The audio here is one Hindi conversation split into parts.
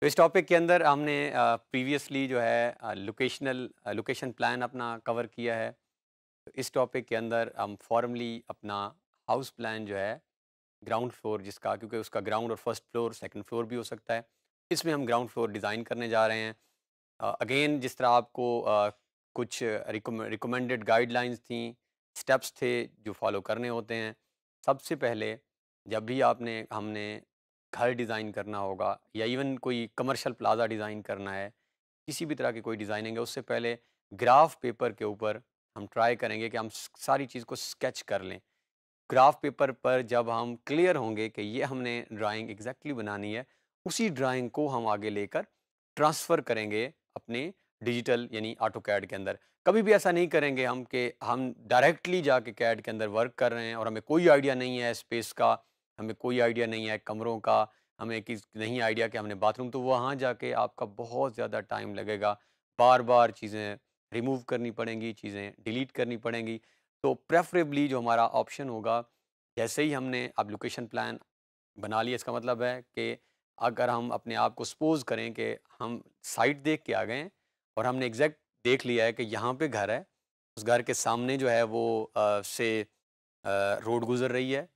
तो इस टॉपिक के अंदर हमने प्रीवियसली जो है लोकेशनल लोकेशन प्लान अपना कवर किया है तो इस टॉपिक के अंदर हम फॉर्मली अपना हाउस प्लान जो है ग्राउंड फ्लोर जिसका क्योंकि उसका ग्राउंड और फर्स्ट फ्लोर सेकंड फ्लोर भी हो सकता है इसमें हम ग्राउंड फ्लोर डिज़ाइन करने जा रहे हैं अगेन जिस तरह आपको कुछ रिकमेंडेड गाइडलाइंस थी स्टेप्स थे जो फॉलो करने होते हैं सबसे पहले जब भी आपने हमने घर डिज़ाइन करना होगा या इवन कोई कमर्शियल प्लाजा डिज़ाइन करना है किसी भी तरह की कोई डिज़ाइनिंग है उससे पहले ग्राफ पेपर के ऊपर हम ट्राई करेंगे कि हम सारी चीज़ को स्केच कर लें ग्राफ पेपर पर जब हम क्लियर होंगे कि ये हमने ड्राइंग एग्जैक्टली exactly बनानी है उसी ड्राइंग को हम आगे लेकर ट्रांसफ़र करेंगे अपने डिजिटल यानी ऑटो कैड के अंदर कभी भी ऐसा नहीं करेंगे हम कि हम डायरेक्टली जाके कैड के अंदर वर्क कर रहे हैं और हमें कोई आइडिया नहीं है स्पेस का हमें कोई आइडिया नहीं है कमरों का हमें किस नहीं आइडिया कि हमने बाथरूम तो वहाँ जाके आपका बहुत ज़्यादा टाइम लगेगा बार बार चीज़ें रिमूव करनी पड़ेंगी चीज़ें डिलीट करनी पड़ेंगी तो प्रेफरेबली जो हमारा ऑप्शन होगा जैसे ही हमने अब लोकेशन प्लान बना लिया इसका मतलब है कि अगर हम अपने आप को सपोज करें कि हम साइट देख के आ गए हैं और हमने एग्जैक्ट देख लिया है कि यहाँ पे घर है उस घर के सामने जो है वो आ, से आ, रोड गुजर रही है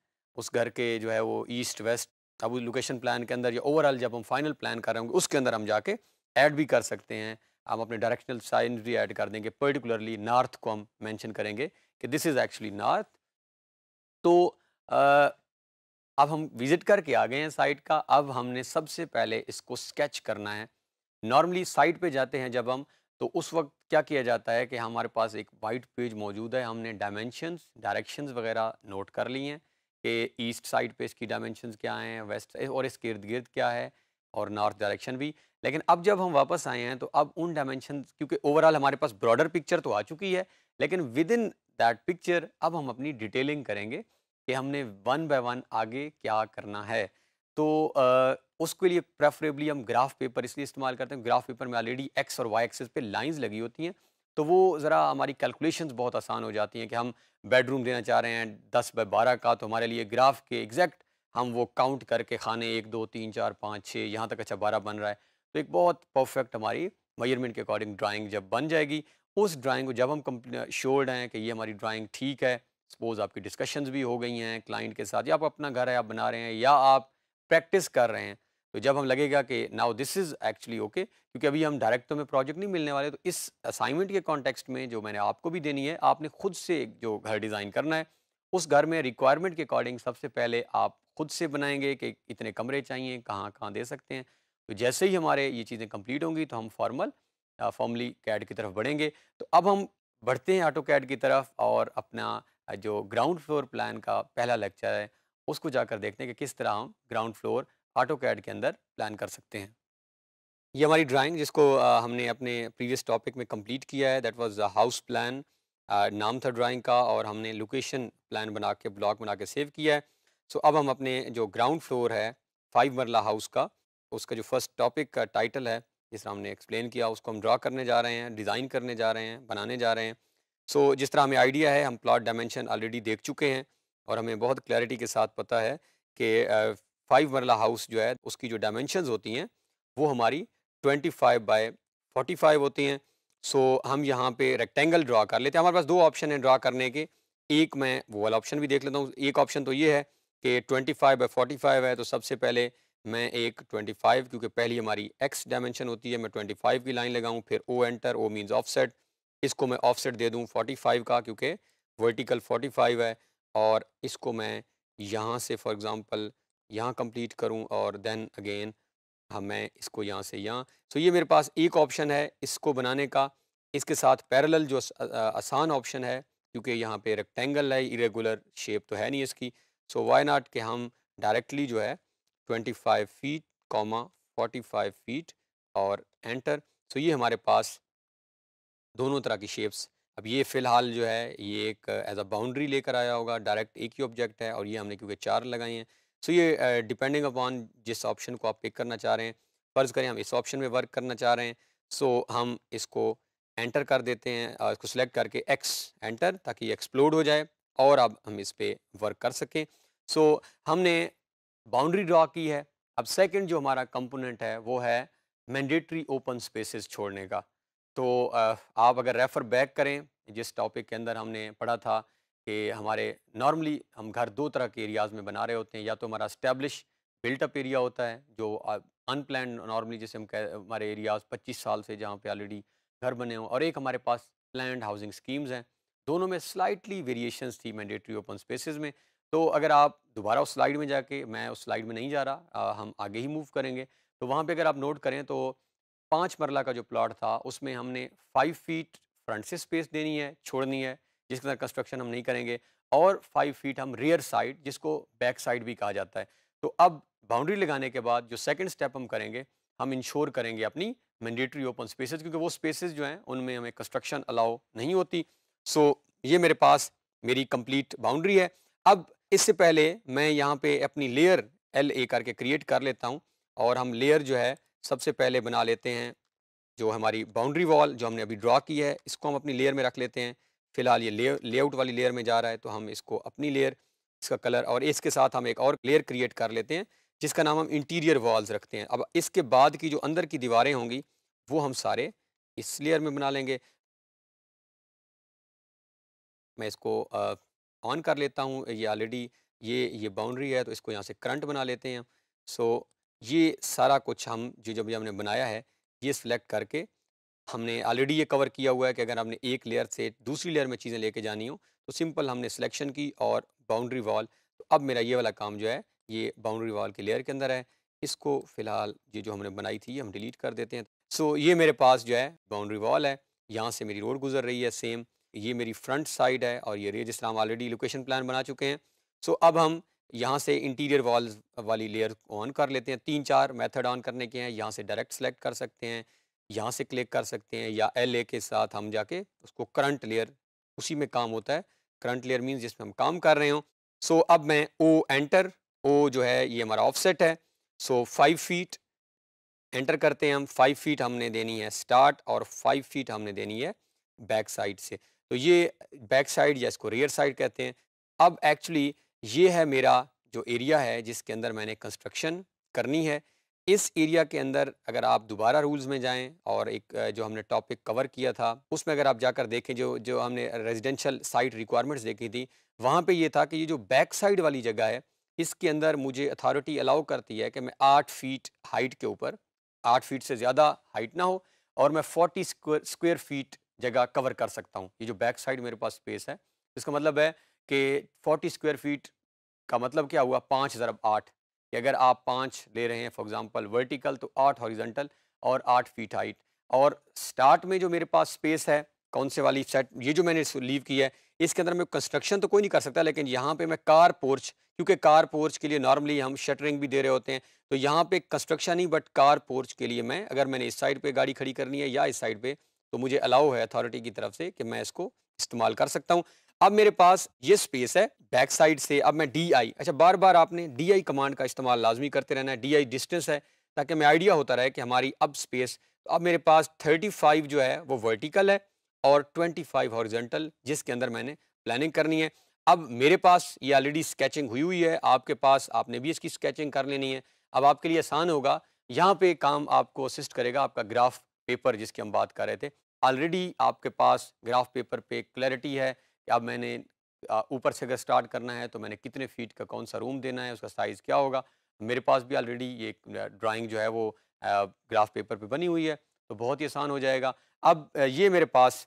उस घर के जो है वो ईस्ट वेस्ट अब लोकेशन प्लान के अंदर या ओवरऑल जब हम फाइनल प्लान कर रहे होंगे उसके अंदर हम जाके ऐड भी कर सकते हैं हम अपने डायरेक्शनल साइन भी ऐड कर देंगे पर्टिकुलरली नॉर्थ को हम मैंशन करेंगे कि दिस इज़ एक्चुअली नॉर्थ तो आ, अब हम विज़िट करके आ गए हैं साइट का अब हमने सबसे पहले इसको स्केच करना है नॉर्मली साइट पे जाते हैं जब हम तो उस वक्त क्या किया जाता है कि हमारे पास एक वाइट पेज मौजूद है हमने डायमेंशंस डायरेक्शन वगैरह नोट कर ली हैं कि ईस्ट साइड पर इसकी डायमेंशन क्या हैं वेस्ट और इसके इर्द गिर्द क्या है और नॉर्थ डायरेक्शन भी लेकिन अब जब हम वापस आए हैं तो अब उन डायमेंशन क्योंकि ओवरऑल हमारे पास ब्रॉडर पिक्चर तो आ चुकी है लेकिन विद इन दैट पिक्चर अब हम अपनी डिटेलिंग करेंगे कि हमने वन बाय वन आगे क्या करना है तो उसके लिए प्रेफरेबली हम ग्राफ पेपर इसलिए इस्तेमाल करते हैं ग्राफ पेपर में ऑलरेडी एक्स और वाई एक्सेस पे लाइंस लगी होती हैं तो वो ज़रा हमारी कैलकुलेशंस बहुत आसान हो जाती हैं कि हम बेडरूम देना चाह रहे हैं दस बाय बारह का तो हमारे लिए ग्राफ के एग्जैक्ट हम वो काउंट करके खाने एक दो तीन चार पाँच छः यहाँ तक अच्छा बारह बन रहा है तो एक बहुत परफेक्ट हमारी मेजरमेंट के अकॉर्डिंग ड्राइंग जब बन जाएगी उस ड्राइंग को जब हम श्योर्ड हैं कि ये हमारी ड्राइंग ठीक है सपोज़ आपकी डिस्कशंस भी हो गई हैं क्लाइंट के साथ या आप अपना घर है आप बना रहे हैं या आप प्रैक्टिस कर रहे हैं तो जब हम लगेगा कि now this is actually okay क्योंकि अभी हम डायरेक्ट तो हमें प्रोजेक्ट नहीं मिलने वाले तो इस असाइनमेंट के कॉन्टेक्स्ट में जो मैंने आपको भी देनी है आपने खुद से जो घर डिज़ाइन करना है उस घर में रिक्वायरमेंट के अकॉर्डिंग सबसे पहले आप खुद से बनाएंगे कि इतने कमरे चाहिए कहाँ कहाँ दे सकते हैं तो जैसे ही हमारे ये चीज़ें कंप्लीट होंगी तो हम फॉर्मल फॉर्मली कैड की तरफ बढ़ेंगे तो अब हम बढ़ते हैं ऑटो कैड की तरफ और अपना जो ग्राउंड फ्लोर प्लान का पहला लेक्चर है उसको जाकर देखते हैं कि किस तरह हम ग्राउंड फ्लोर ऑटो कैड के अंदर प्लान कर सकते हैं ये हमारी ड्राइंग जिसको हमने अपने प्रीवियस टॉपिक में कंप्लीट किया है दैट वाज हाउस प्लान नाम था ड्राइंग का और हमने लोकेशन प्लान बना के ब्लॉक बना के सेव किया है सो अब हम अपने जो ग्राउंड फ्लोर है फाइव मरला हाउस का उसका जो फर्स्ट टॉपिक का टाइटल है जिस हमने एक्सप्लेन किया उसको हम ड्रा करने जा रहे हैं डिज़ाइन करने जा रहे हैं बनाने जा रहे हैं सो so, जिस तरह हमें आइडिया है हम प्लॉट डायमेंशन ऑलरेडी देख चुके हैं और हमें बहुत क्लैरिटी के साथ पता है कि फाइव मरला हाउस जो है उसकी जो डायमेंशन होती हैं वो हमारी twenty five by forty five होती हैं सो so, हम यहाँ पे रेक्टेंगल ड्रा कर लेते हैं हमारे पास दो ऑप्शन है ड्रा करने के एक मैं वो वाला ऑप्शन भी देख लेता हूँ एक ऑप्शन तो ये है कि twenty five by forty five है तो सबसे पहले मैं एक ट्वेंटी फाइव क्योंकि पहली हमारी एक्स डायमेंशन होती है मैं ट्वेंटी फाइव की लाइन लगाऊँ फिर O enter O means set इसको मैं ऑफसेट दे दूँ 45 का क्योंकि वर्टिकल 45 है और इसको मैं यहाँ से फॉर एग्ज़ाम्पल यहाँ कम्प्लीट करूँ और दैन अगेन हम हाँ, मैं इसको यहाँ से यहाँ सो ये मेरे पास एक ऑप्शन है इसको बनाने का इसके साथ पैरेलल जो आसान ऑप्शन है क्योंकि यहाँ पे रेक्टेंगल है इरेगुलर शेप तो है नहीं इसकी सो वाई नाट के हम डायरेक्टली जो है 25 फीट कॉमा 45 फीट और एंटर सो ये हमारे पास दोनों तरह की शेप्स अब ये फ़िलहाल जो है ये एक एज अ बाउंड्री लेकर आया होगा डायरेक्ट एक ही ऑब्जेक्ट है और ये हमने क्योंकि चार लगाई हैं सो ये डिपेंडिंग अपॉन जिस ऑप्शन को आप पिक करना चाह रहे हैं फ़र्ज़ करें हम इस ऑप्शन में वर्क करना चाह रहे हैं सो so हम इसको एंटर कर देते हैं और इसको सिलेक्ट करके एक्स एंटर ताकि ये एक्सप्लोड हो जाए और अब हम इस पर वर्क कर सकें सो so, हमने बाउंड्री ड्रा की है अब सेकेंड जो हमारा कंपोनेंट है वो है मैंडेटरी ओपन स्पेसेस छोड़ने का तो आप अगर रेफ़र बैक करें जिस टॉपिक के अंदर हमने पढ़ा था कि हमारे नॉर्मली हम घर दो तरह के एरियाज़ में बना रहे होते हैं या तो हमारा स्टैब्लिश बिल्टअप एरिया होता है जो अनप्लान नॉर्मली जैसे हम कह हमारे एरियाज़ पच्चीस साल से जहाँ पर ऑलरेडी घर बने हों और एक हमारे पास प्लान हाउसिंग स्कीम्स हैं दोनों में स्लाइटली वेरिएशंस थी मैंडेटरी ओपन स्पेसेस में तो अगर आप दोबारा उस स्लाइड में जाके मैं उस स्लाइड में नहीं जा रहा आ, हम आगे ही मूव करेंगे तो वहाँ पे अगर आप नोट करें तो पाँच मरला का जो प्लाट था उसमें हमने फाइव फीट फ्रंट से स्पेस देनी है छोड़नी है जिसके अंदर कंस्ट्रक्शन हम नहीं करेंगे और फाइव फीट हम रियर साइड जिसको बैक साइड भी कहा जाता है तो अब बाउंड्री लगाने के बाद जो सेकेंड स्टेप हम करेंगे हम इंश्योर करेंगे अपनी मैंडेटरी ओपन स्पेसेस क्योंकि वो स्पेसेस जो हैं उनमें हमें कंस्ट्रक्शन अलाउ नहीं होती सो so, ये मेरे पास मेरी कंप्लीट बाउंड्री है अब इससे पहले मैं यहाँ पे अपनी लेयर एल ए करके क्रिएट कर लेता हूँ और हम लेयर जो है सबसे पहले बना लेते हैं जो हमारी बाउंड्री वॉल जो हमने अभी ड्रा की है इसको हम अपनी लेयर में रख लेते हैं फिलहाल ये ले लेआउट वाली लेयर में जा रहा है तो हम इसको अपनी लेयर इसका कलर और इसके साथ हम एक और लेयर क्रिएट कर लेते हैं जिसका नाम हम इंटीरियर वॉल्स रखते हैं अब इसके बाद की जो अंदर की दीवारें होंगी वो हम सारे इस लेयर में बना लेंगे मैं इसको ऑन कर लेता हूँ ये ऑलरेडी ये ये बाउंड्री है तो इसको यहाँ से करंट बना लेते हैं सो so, ये सारा कुछ हम जो जब हमने बनाया है ये सिलेक्ट करके हमने ऑलरेडी ये कवर किया हुआ है कि अगर हमने एक लेयर से दूसरी लेयर में चीज़ें लेके जानी हो तो सिंपल हमने सिलेक्शन की और बाउंड्री वॉल तो अब मेरा ये वाला काम जो है ये बाउंड्री वॉल के लेयर के अंदर है इसको फ़िलहाल ये जो हमने बनाई थी ये हम डिलीट कर देते हैं सो ये मेरे पास जो है बाउंड्री वॉल है यहाँ से मेरी रोड गुजर रही है सेम ये मेरी फ्रंट साइड है और ये रे जिस हम ऑलरेडी लोकेशन प्लान बना चुके हैं सो अब हम यहाँ से इंटीरियर वॉल्स वाली लेयर ऑन कर लेते हैं तीन चार मेथड ऑन करने के हैं यहाँ से डायरेक्ट सेलेक्ट कर सकते हैं यहाँ से क्लिक कर सकते हैं या एल के साथ हम जाके उसको करंट लेयर उसी में काम होता है करंट लेयर मीन्स जिसमें हम काम कर रहे हो सो so, अब मैं ओ एंटर ओ जो है ये हमारा ऑफसेट है सो फाइव फीट एंटर करते हैं हम फाइव फीट हमने देनी है स्टार्ट और फाइव फीट हमने देनी है बैक साइड से तो ये बैक साइड या इसको रियर साइड कहते हैं अब एक्चुअली ये है मेरा जो एरिया है जिसके अंदर मैंने कंस्ट्रक्शन करनी है इस एरिया के अंदर अगर आप दोबारा रूल्स में जाएं और एक जो हमने टॉपिक कवर किया था उसमें अगर आप जाकर देखें जो जो हमने रेजिडेंशियल साइट रिक्वायरमेंट्स देखी थी वहाँ पे ये था कि ये जो बैक साइड वाली जगह है इसके अंदर मुझे अथॉरिटी अलाउ करती है कि मैं आठ फीट हाइट के ऊपर आठ फीट से ज़्यादा हाइट ना हो और मैं फोर्टी स्क्वेयर फीट जगह कवर कर सकता हूँ ये जो बैक साइड मेरे पास स्पेस है इसका मतलब है कि 40 स्क्वायर फीट का मतलब क्या हुआ पाँच ज़रब आठ कि अगर आप पाँच ले रहे हैं फॉर एग्ज़ाम्पल वर्टिकल तो आठ हॉरिजेंटल और आठ फीट हाइट और स्टार्ट में जो मेरे पास स्पेस है कौन से वाली सेट ये जो मैंने लीव की है इसके अंदर मैं कंस्ट्रक्शन तो कोई नहीं कर सकता लेकिन यहाँ पे मैं कार पोर्च क्योंकि कार पोर्च के लिए नॉर्मली हम शटरिंग भी दे रहे होते हैं तो यहाँ पे कंस्ट्रक्शन ही बट कार पोर्च के लिए मैं अगर मैंने इस साइड पे गाड़ी खड़ी करनी है या इस साइड पे तो मुझे अलाउ है अथॉरिटी की तरफ से कि मैं इसको इस्तेमाल कर सकता हूँ अब मेरे पास ये स्पेस है बैक साइड से अब मैं डी आई अच्छा बार बार आपने डी आई कमांड का इस्तेमाल लाजमी करते रहना है डी आई डिस्टेंस है ताकि हमें आइडिया होता रहे कि हमारी अब स्पेस अब मेरे पास थर्टी फाइव जो है वो वर्टिकल है और ट्वेंटी फाइव हॉरिजेंटल जिसके अंदर मैंने प्लानिंग करनी है अब मेरे पास ये ऑलरेडी स्केचिंग हुई हुई है आपके पास आपने भी इसकी स्केचिंग कर लेनी है अब आपके लिए आसान होगा यहाँ पे काम आपको असिस्ट करेगा आपका ग्राफ पेपर जिसकी हम बात कर रहे थे ऑलरेडी आपके पास ग्राफ पेपर पे क्लैरिटी है अब मैंने ऊपर से अगर स्टार्ट करना है तो मैंने कितने फीट का कौन सा रूम देना है उसका साइज़ क्या होगा मेरे पास भी ऑलरेडी ये ड्राइंग जो है वो ग्राफ पेपर पे बनी हुई है तो बहुत ही आसान हो जाएगा अब ये मेरे पास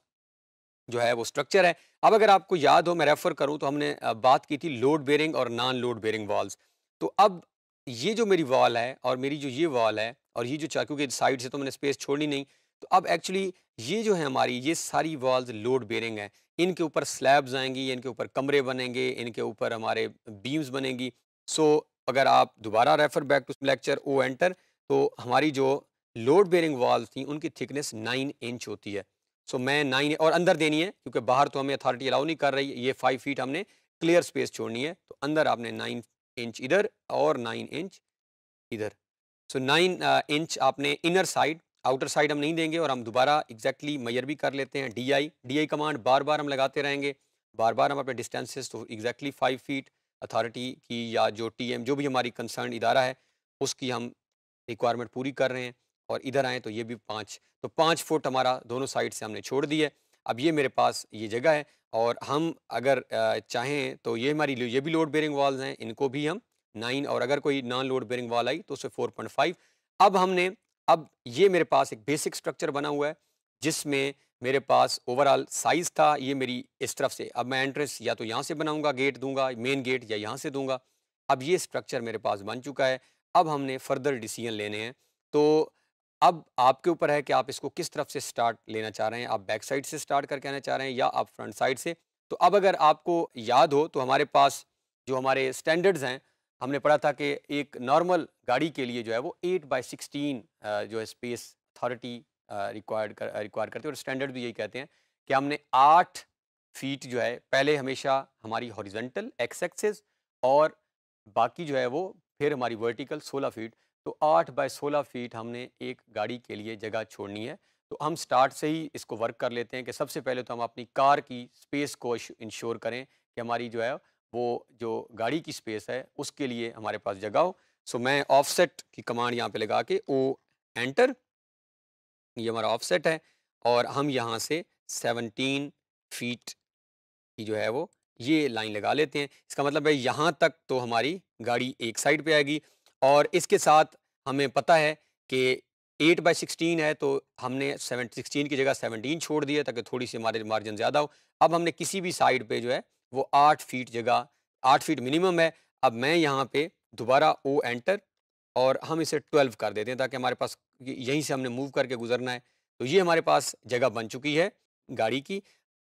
जो है वो स्ट्रक्चर है अब अगर आपको याद हो मैं रेफ़र करूँ तो हमने बात की थी लोड बेरिंग और नॉन लोड बेरिंग वॉल्स तो अब ये जो मेरी वॉल है और मेरी जो ये वॉल है और ये जो चार क्योंकि साइड से तो मैंने स्पेस छोड़नी नहीं तो अब एक्चुअली ये जो है हमारी ये सारी वॉल्स लोड बेरिंग है इनके ऊपर स्लैब्स आएंगी इनके ऊपर कमरे बनेंगे इनके ऊपर हमारे बीम्स बनेंगी सो so, अगर आप दोबारा refer back to lecture O enter तो हमारी जो लोड बेरिंग वॉल थी उनकी थिकनेस नाइन इंच होती है सो so, मैं नाइन और अंदर देनी है क्योंकि बाहर तो हमें अथॉरिटी अलाउ नहीं कर रही ये फाइव फीट हमने क्लियर स्पेस छोड़नी है तो अंदर आपने नाइन इंच इधर और नाइन इंच इधर सो नाइन इंच आपने इनर साइड आउटर साइड हम नहीं देंगे और हम दोबारा एग्जैक्टली मैयर भी कर लेते हैं D I D I command बार बार हम लगाते रहेंगे बार बार हम अपने डिस्टेंसेस तो एग्जैक्टली फाइव फीट अथॉरिटी की या जो टी एम जो भी हमारी कंसर्न इदारा है उसकी हम रिक्वायरमेंट पूरी कर रहे हैं और इधर आएँ तो ये भी पाँच तो पाँच फुट हमारा दोनों साइड से हमने छोड़ दी है अब ये मेरे पास ये जगह है और हम अगर चाहें तो ये हमारी ये भी लोड बेरिंग वॉल्स हैं इनको भी हम नाइन और अगर कोई नॉन लोड बेरिंग वॉल आई तो उसे फोर पॉइंट फाइव अब हमने अब ये मेरे पास एक बेसिक स्ट्रक्चर बना हुआ है जिसमें मेरे पास ओवरऑल साइज़ था ये मेरी इस तरफ से अब मैं एंट्रेंस या तो यहाँ से बनाऊँगा गेट दूंगा मेन गेट या यहाँ से दूंगा अब ये स्ट्रक्चर मेरे पास बन चुका है अब हमने फर्दर डिसीजन लेने हैं तो अब आपके ऊपर है कि आप इसको किस तरफ से स्टार्ट लेना चाह रहे हैं आप बैक साइड से स्टार्ट करके आना चाह रहे हैं या आप फ्रंट साइड से तो अब अगर आपको याद हो तो हमारे पास जो हमारे स्टैंडर्ड्स हैं हमने पढ़ा था कि एक नॉर्मल गाड़ी के लिए जो है वो एट बाई सिक्सटीन जो है स्पेस अथॉरिटी रिक्वायर्ड कर रिक्वायर करते हैं और स्टैंडर्ड भी यही कहते हैं कि हमने आठ फीट जो है पहले हमेशा हमारी हॉरिजेंटल एक्स एक्सेस और बाकी जो है वो फिर हमारी वर्टिकल सोलह फीट तो आठ बाय सोलह फीट हमने एक गाड़ी के लिए जगह छोड़नी है तो हम स्टार्ट से ही इसको वर्क कर लेते हैं कि सबसे पहले तो हम अपनी कार की स्पेस को इंश्योर करें कि हमारी जो है वो जो गाड़ी की स्पेस है उसके लिए हमारे पास जगह हो सो मैं ऑफसेट की कमांड यहाँ पे लगा के ओ एंटर ये हमारा ऑफसेट है और हम यहाँ से 17 फीट की जो है वो ये लाइन लगा लेते हैं इसका मतलब है यहाँ तक तो हमारी गाड़ी एक साइड पे आएगी और इसके साथ हमें पता है कि एट बाई सिक्सटीन है तो हमने सेवन सिक्सटीन की जगह सेवनटीन छोड़ दिया ताकि थोड़ी सी हमारे मार्जिन ज़्यादा हो अब हमने किसी भी साइड पे जो है वो आठ फीट जगह आठ फीट मिनिमम है अब मैं यहाँ पे दोबारा ओ एंटर और हम इसे ट्वेल्व कर देते हैं ताकि हमारे पास यहीं से हमने मूव करके गुजरना है तो ये हमारे पास जगह बन चुकी है गाड़ी की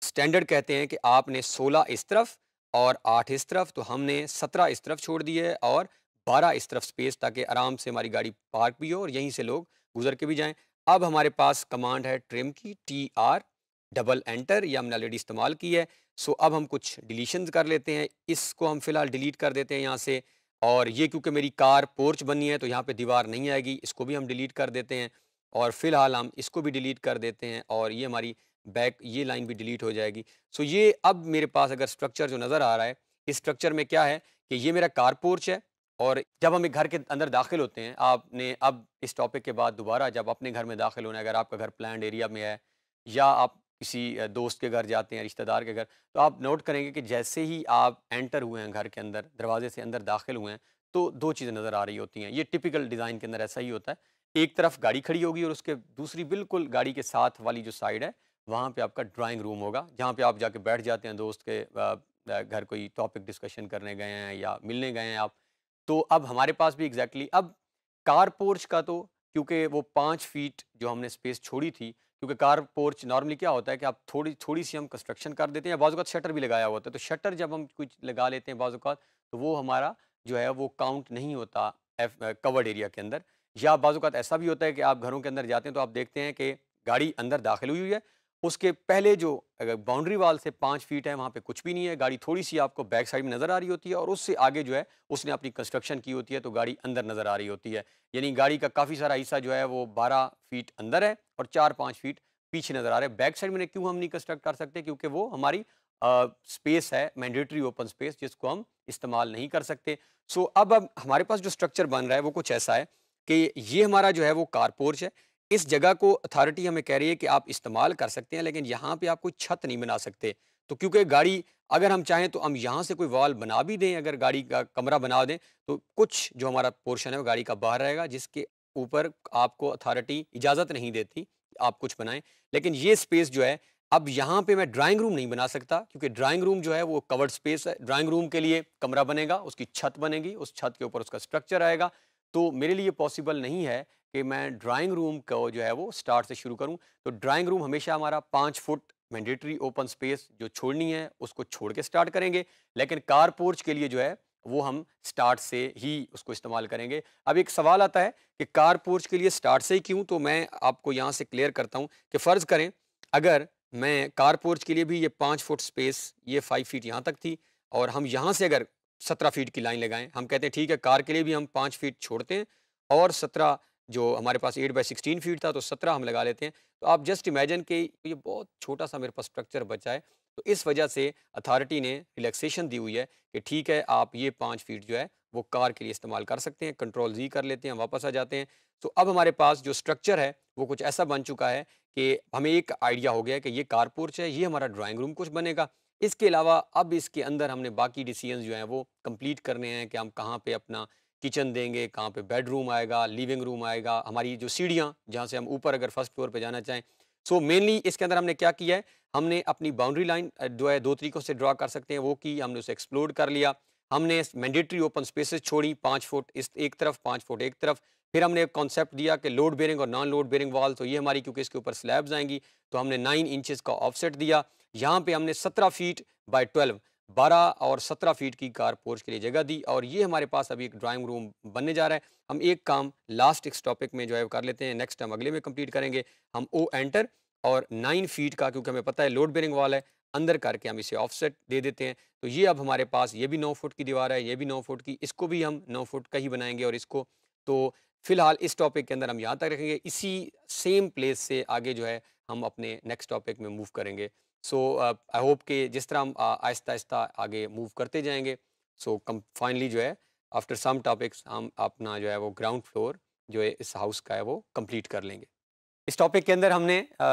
स्टैंडर्ड कहते हैं कि आपने सोलह इस तरफ और आठ इस तरफ तो हमने सत्रह इस तरफ छोड़ दी है और बारह इस तरफ स्पेस ताकि आराम से हमारी गाड़ी पार्क भी हो और यहीं से लोग गुजर के भी जाएं अब हमारे पास कमांड है ट्रिम की टी आर डबल एंटर ये हमने ऑलरेडी इस्तेमाल की है सो अब हम कुछ डिलीशन कर लेते हैं इसको हम फिलहाल डिलीट कर देते हैं यहाँ से और ये क्योंकि मेरी कार पोर्च बनी है तो यहाँ पे दीवार नहीं आएगी इसको भी हम डिलीट कर देते हैं और फिलहाल हम इसको भी डिलीट कर देते हैं और ये हमारी बैक ये लाइन भी डिलीट हो जाएगी सो ये अब मेरे पास अगर स्ट्रक्चर जो नज़र आ रहा है इस स्ट्रक्चर में क्या है कि ये मेरा कार पोर्च है और जब हम एक घर के अंदर दाखिल होते हैं आपने अब इस टॉपिक के बाद दोबारा जब अपने घर में दाखिल होना है अगर आपका घर प्लान एरिया में है या आप किसी दोस्त के घर जाते हैं रिश्तेदार के घर तो आप नोट करेंगे कि जैसे ही आप एंटर हुए हैं घर के अंदर दरवाजे से अंदर दाखिल हुए हैं तो दो चीज़ें नज़र आ रही होती हैं ये टिपिकल डिज़ाइन के अंदर ऐसा ही होता है एक तरफ गाड़ी खड़ी होगी और उसके दूसरी बिल्कुल गाड़ी के साथ वाली जो साइड है वहाँ पर आपका ड्राइंग रूम होगा जहाँ पर आप जाके बैठ जाते हैं दोस्त के घर कोई टॉपिक डिस्कशन करने गए हैं या मिलने गए हैं आप तो अब हमारे पास भी एग्जैक्टली exactly, अब कार पोर्च का तो क्योंकि वो पाँच फीट जो हमने स्पेस छोड़ी थी क्योंकि कार पोर्च नॉर्मली क्या होता है कि आप थोड़ी थोड़ी सी हम कंस्ट्रक्शन कर देते हैं या बाज़ा शटर भी लगाया होता है तो शटर जब हम कुछ लगा लेते हैं बाज़ तो वो हमारा जो है वो काउंट नहीं होता कवर्ड एरिया के अंदर या बाज़ात तो ऐसा भी होता है कि आप घरों के अंदर जाते हैं तो आप देखते हैं कि गाड़ी अंदर दाखिल हुई हुई है उसके पहले जो अगर बाउंड्री वाल से पाँच फीट है वहाँ पे कुछ भी नहीं है गाड़ी थोड़ी सी आपको बैक साइड में नज़र आ रही होती है और उससे आगे जो है उसने अपनी कंस्ट्रक्शन की होती है तो गाड़ी अंदर नज़र आ रही होती है यानी गाड़ी का काफ़ी सारा हिस्सा जो है वो बारह फीट अंदर है और चार पाँच फीट पीछे नज़र आ रहे हैं बैक साइड में क्यों हम नहीं कंस्ट्रक्ट कर सकते क्योंकि वो हमारी स्पेस है मैंडेटरी ओपन स्पेस जिसको हम इस्तेमाल नहीं कर सकते सो अब अब हमारे पास जो स्ट्रक्चर बन रहा है वो कुछ ऐसा है कि ये हमारा जो है वो कारपोर्च है इस जगह को अथॉरिटी हमें कह रही है कि आप इस्तेमाल कर सकते हैं लेकिन यहाँ पे आप कोई छत नहीं बना सकते तो क्योंकि गाड़ी अगर हम चाहें तो हम यहाँ से कोई वॉल बना भी दें अगर गाड़ी का कमरा बना दें तो कुछ जो हमारा पोर्शन है वो गाड़ी का बाहर रहेगा जिसके ऊपर आपको अथॉरिटी इजाज़त नहीं देती आप कुछ बनाएं लेकिन ये स्पेस जो है अब यहाँ पे मैं ड्राइंग रूम नहीं बना सकता क्योंकि ड्राइंग रूम जो है वो कवर्ड स्पेस है ड्राइंग रूम के लिए कमरा बनेगा उसकी छत बनेगी उस छत के ऊपर उसका स्ट्रक्चर आएगा तो मेरे लिए पॉसिबल नहीं है कि मैं ड्राइंग रूम को जो है वो स्टार्ट से शुरू करूँ तो ड्राइंग रूम हमेशा हमारा पाँच फुट मैंडेटरी ओपन स्पेस जो छोड़नी है उसको छोड़ के स्टार्ट करेंगे लेकिन कार पोर्च के लिए जो है वो हम स्टार्ट से ही उसको इस्तेमाल करेंगे अब एक सवाल आता है कि कार पोर्च के लिए स्टार्ट से ही क्यों तो मैं आपको यहाँ से क्लियर करता हूँ कि फ़र्ज़ करें अगर मैं कार पोर्च के लिए भी ये पाँच फुट स्पेस ये फाइव फीट यहाँ तक थी और हम यहाँ से अगर सत्रह फीट की लाइन लगाएं हम कहते हैं ठीक है कार के लिए भी हम पाँच फीट छोड़ते हैं और सत्रह जो हमारे पास एट बाई सिक्सटीन फीट था तो सत्रह हम लगा लेते हैं तो आप जस्ट इमेजन कि ये बहुत छोटा सा मेरे पास स्ट्रक्चर बचा है तो इस वजह से अथॉरिटी ने रिलैक्सेशन दी हुई है कि ठीक है आप ये पाँच फीट जो है वो कार के लिए इस्तेमाल कर सकते हैं कंट्रोल जी कर लेते हैं वापस आ जाते हैं तो अब हमारे पास जो स्ट्रक्चर है वो कुछ ऐसा बन चुका है कि हमें एक आइडिया हो गया कि ये कार पोर्च है ये हमारा ड्राइंग रूम कुछ बनेगा इसके अलावा अब इसके अंदर हमने बाकी डिसीजन जो हैं वो कम्प्लीट करने हैं कि हम कहाँ पर अपना किचन देंगे कहाँ पे बेडरूम आएगा लिविंग रूम आएगा हमारी जो सीढ़ियाँ जहाँ से हम ऊपर अगर फर्स्ट फ्लोर पर जाना चाहें सो so मेनली इसके अंदर हमने क्या किया है हमने अपनी बाउंड्री लाइन जो है दो तरीक़ों से ड्रा कर सकते हैं वो की हमने उसे एक्सप्लोर कर लिया हमने मैंडेटरी ओपन स्पेसेस छोड़ी पाँच फुट इस एक तरफ पाँच फुट एक तरफ फिर हमने एक कॉन्सेप्ट दिया कि लोड बेरिंग और नॉन लोड बेरिंग वॉल तो ये हमारी क्योंकि इसके ऊपर स्लैब्स आएंगी तो हमने नाइन इंचज़ का ऑफसेट दिया यहाँ पे हमने सत्रह फीट बाई ट्वेल्व बारह और सत्रह फीट की कार पोर्च के लिए जगह दी और ये हमारे पास अभी एक ड्राइंग रूम बनने जा रहा है हम एक काम लास्ट इस टॉपिक में जो है कर लेते हैं नेक्स्ट हम अगले में कंप्लीट करेंगे हम ओ एंटर और नाइन फीट का क्योंकि हमें पता है लोड बेरिंग वाल है अंदर करके हम इसे ऑफसेट दे देते हैं तो ये अब हमारे पास ये भी नौ फुट की दीवार है ये भी नौ फुट की इसको भी हम नौ फुट का ही बनाएंगे और इसको तो फिलहाल इस टॉपिक के अंदर हम यहाँ तक रखेंगे इसी सेम प्लेस से आगे जो है हम अपने नेक्स्ट टॉपिक में मूव करेंगे सो आई होप कि जिस तरह हम आहिस्ता आहिस्ता आगे मूव करते जाएंगे सो कम फाइनली जो है आफ्टर सम टॉपिक्स हम अपना जो है वो ग्राउंड फ्लोर जो है इस हाउस का है वो कंप्लीट कर लेंगे इस टॉपिक के अंदर हमने आ,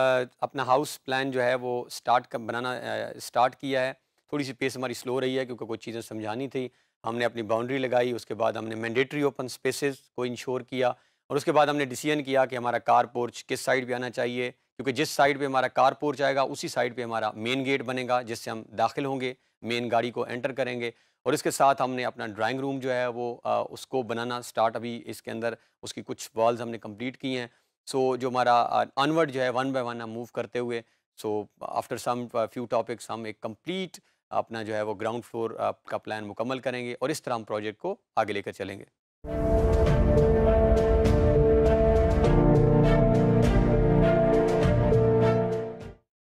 अपना हाउस प्लान जो है वो स्टार्ट कर, बनाना आ, स्टार्ट किया है थोड़ी सी पेस हमारी स्लो रही है क्योंकि कुछ चीज़ें समझानी थी हमने अपनी बाउंड्री लगाई उसके बाद हमने मैंडेटरी ओपन स्पेसेस को इंश्योर किया और उसके बाद हमने डिसीजन किया कि हमारा कार पोर्च किस साइड पे आना चाहिए क्योंकि जिस साइड पे हमारा कार पोर्च आएगा उसी साइड पे हमारा मेन गेट बनेगा जिससे हम दाखिल होंगे मेन गाड़ी को एंटर करेंगे और इसके साथ हमने अपना ड्राइंग रूम जो है वो आ, उसको बनाना स्टार्ट अभी इसके अंदर उसकी कुछ वॉल्स हमने कंप्लीट की हैं सो जो हमारा अनवर्ड जो है वन बाय वन हम मूव करते हुए so after some few topics हम एक कंप्लीट अपना जो है वो ग्राउंड फ्लोर का प्लान मुकम्मल करेंगे और इस तरह हम प्रोजेक्ट को आगे लेकर चलेंगे